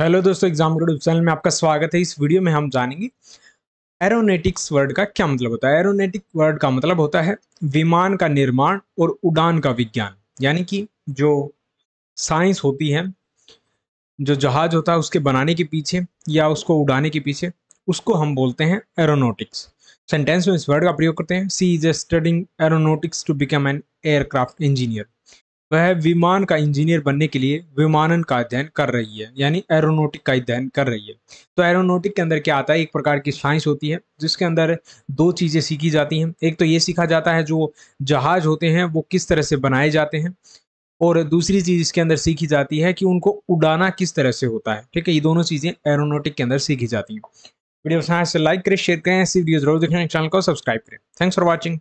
hello दोस्तों exam channel में आपका स्वागत है इस वीडियो में हम जानेंगे एरोनेटिक्स वर्ड का क्या मतलब होता है एरोनेटिक वर्ड का मतलब होता है विमान का निर्माण और उड़ान का विज्ञान यानी कि जो साइंस होती है जो जहाज होता है उसके बनाने के पीछे या उसको उड़ाने के पीछे उसको हम बोलते हैं एरोनोटिक्स सेंटेंस में इस वर्ड का प्रयोग करते हैं she is studying aeronautics to become an aircraft engineer वह विमान का इंजीनियर बनने के लिए विमानन का अध्ययन कर रही है यानी एरोनोटिक का अध्ययन कर रही है तो एरोनोटिक के अंदर क्या आता है एक प्रकार की साइंस होती है जिसके अंदर दो चीज़ें सीखी जाती हैं एक तो ये सीखा जाता है जो जहाज होते हैं वो किस तरह से बनाए जाते हैं और दूसरी चीज़ इसके अंदर सीखी जाती है कि उनको उड़ाना किस तरह से होता है ठीक है ये दोनों चीज़ें एरोनोटिक के अंदर सीखी जाती हैं वीडियो से लाइक करें शेयर करें ऐसी वीडियो जरूर देखें चैनल को सब्सक्राइब करें थैंक्स फॉर वॉचिंग